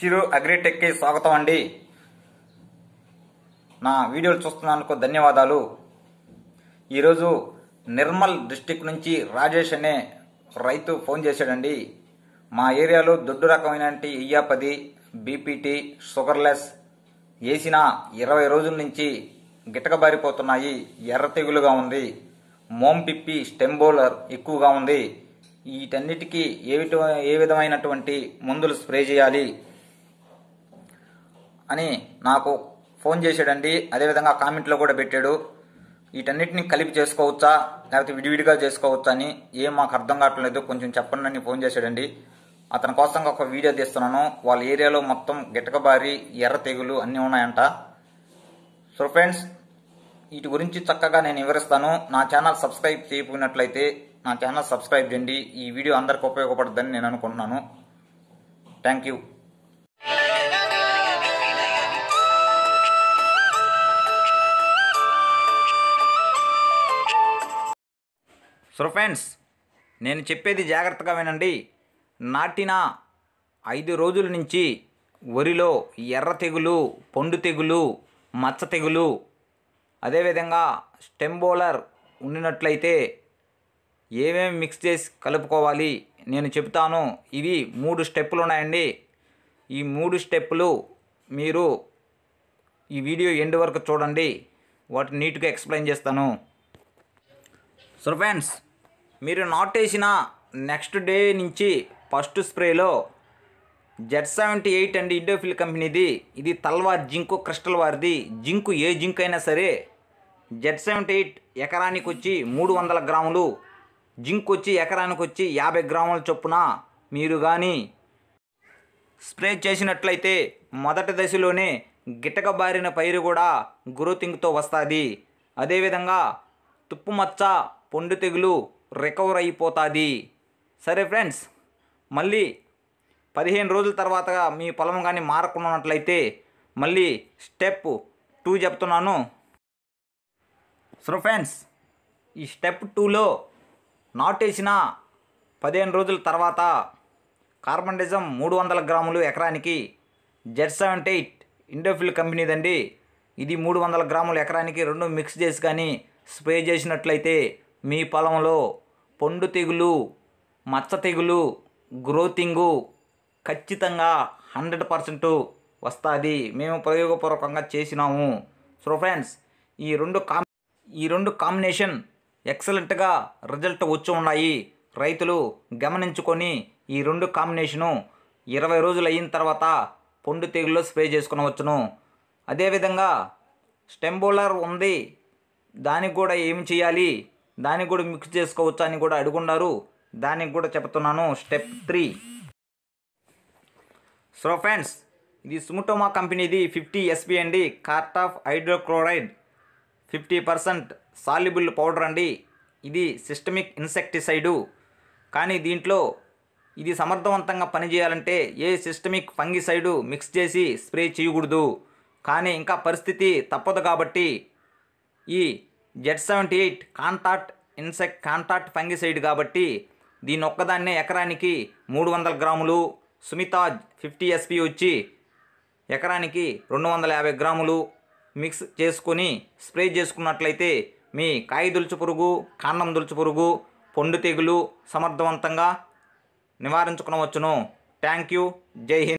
చిరు అగ్రిటెక్కి స్వాగతం అండి నా వీడియోలు చూస్తున్నందుకు ధన్యవాదాలు ఈరోజు నిర్మల్ డిస్టిక్ నుంచి రాజేష్ అనే రైతు ఫోన్ చేశాడండి మా ఏరియాలో దొడ్డు రకమైన ఇయ్యాపది బీపీటీ షుగర్లెస్ వేసిన ఇరవై రోజుల నుంచి గిటకబారిపోతున్నాయి ఎర్ర తెగులుగా ఉంది మోంపిప్పి స్టెంబోలర్ ఎక్కువగా ఉంది వీటన్నిటికీ ఏ విధమైనటువంటి మందులు స్ప్రే చేయాలి అని నాకు ఫోన్ చేశాడండి అదేవిధంగా కామెంట్లో కూడా పెట్టాడు వీటన్నిటిని కలిపి చేసుకోవచ్చా లేకపోతే విడివిడిగా చేసుకోవచ్చా అని ఏం మాకు అర్థం కావట్లేదు కొంచెం చెప్పండి ఫోన్ చేశాడండి అతని కోసం ఒక వీడియో తీస్తున్నాను వాళ్ళ ఏరియాలో మొత్తం గిటకబారి ఎర్ర తెగులు అన్నీ ఉన్నాయంట సో ఫ్రెండ్స్ వీటి గురించి చక్కగా నేను వివరిస్తాను నా ఛానల్ సబ్స్క్రైబ్ చేయకపోయినట్లయితే నా ఛానల్ సబ్స్క్రైబ్ చేయండి ఈ వీడియో అందరికి ఉపయోగపడద్దని నేను అనుకుంటున్నాను థ్యాంక్ యూ సో ఫ్రెండ్స్ నేను చెప్పేది జాగ్రత్తగా వినండి నాటిన ఐదు రోజుల నుంచి వరిలో ఎర్ర తెగులు పండు తెగులు మచ్చ తెగులు అదేవిధంగా స్టెమ్ బౌలర్ ఉండినట్లయితే ఏమేమి మిక్స్ చేసి కలుపుకోవాలి నేను చెప్తాను ఇవి మూడు స్టెప్పులు ఉన్నాయండి ఈ మూడు స్టెప్పులు మీరు ఈ వీడియో ఎండ్ వరకు చూడండి వాటిని నీట్గా ఎక్స్ప్లెయిన్ చేస్తాను సో ఫ్రెండ్స్ మీరు నాటేసిన నెక్స్ట్ డే నుంచి ఫస్ట్ స్ప్రేలో Z seventy eight and Indofil కంపెనీది ఇది తల్వార్ జింకు క్రిస్టల్ వారిది జింకు ఏ జింక్ అయినా సరే జెడ్ సెవెంటీ ఎయిట్ ఎకరానికి వచ్చి మూడు వందల గ్రాములు జింక్ వచ్చి ఎకరానికి వచ్చి యాభై గ్రాముల చొప్పున మీరు కానీ స్ప్రే చేసినట్లయితే మొదటి దశలోనే గిటక బారిన పైరు కూడా గ్రోతింగ్తో వస్తుంది అదేవిధంగా తుప్పుమచ్చ పొండు తెగులు రికవర్ అయిపోతుంది సరే ఫ్రెండ్స్ మళ్ళీ పదిహేను రోజుల తర్వాత మీ పొలం కానీ మారకున్నట్లయితే మళ్ళీ స్టెప్ టూ చెప్తున్నాను సో ఫ్రెండ్స్ ఈ స్టెప్ టూలో నాటేసిన పదిహేను రోజుల తర్వాత కార్బన్డిజం మూడు వందల గ్రాములు ఎకరానికి జెడ్ సెవెంటీ ఎయిట్ ఇండోఫిల్ కంపెనీదండి ఇది మూడు వందల గ్రాములు ఎకరానికి రెండు మిక్స్ చేసి కానీ స్ప్రే చేసినట్లయితే మీ పొలంలో పండు తెగులు మచ్చ తెగులు గ్రోతింగు ఖచ్చితంగా హండ్రెడ్ పర్సెంట్ వస్తుంది మేము ప్రయోగపూర్వకంగా చేసినాము సో ఫ్రెండ్స్ ఈ రెండు కాం ఈ రెండు కాంబినేషన్ ఎక్సలెంట్గా రిజల్ట్ వచ్చి ఉన్నాయి రైతులు గమనించుకొని ఈ రెండు కాంబినేషను ఇరవై రోజులు అయిన తర్వాత పొండు తెగుల్లో స్ప్రే చేసుకునవచ్చును అదేవిధంగా స్టెంబోలర్ ఉంది దానికి కూడా ఏం చేయాలి దాన్ని కూడా మిక్స్ చేసుకోవచ్చు అని కూడా అడుగున్నారు దానికి కూడా చెప్తున్నాను స్టెప్ త్రీ సో ఫ్రెండ్స్ ఇది సుముటోమా కంపెనీది ఫిఫ్టీ ఎస్పి అండి cartap hydrochloride fifty percent soluble powder అండి ఇది సిస్టమిక్ ఇన్సెక్టిసైడు కానీ దీంట్లో ఇది సమర్థవంతంగా పనిచేయాలంటే ఏ సిస్టమిక్ ఫంగిసైడు మిక్స్ చేసి స్ప్రే చేయకూడదు కానీ ఇంకా పరిస్థితి తప్పదు కాబట్టి ఈ Z seventy eight contact insect contact fungicide కాబట్టి దీని ఒక్కదాన్నే ఎకరానికి మూడు వందల గ్రాములు సుమితాజ్ ఫిఫ్టీ ఎస్పి వచ్చి ఎకరానికి రెండు వందల యాభై గ్రాములు మిక్స్ చేసుకొని స్ప్రే చేసుకున్నట్లయితే మీ కాయ దులుచు పురుగు కాండం దులుచు పురుగు పొండు తెగులు సమర్థవంతంగా నివారించుకునవచ్చును థ్యాంక్ యూ జై హింద్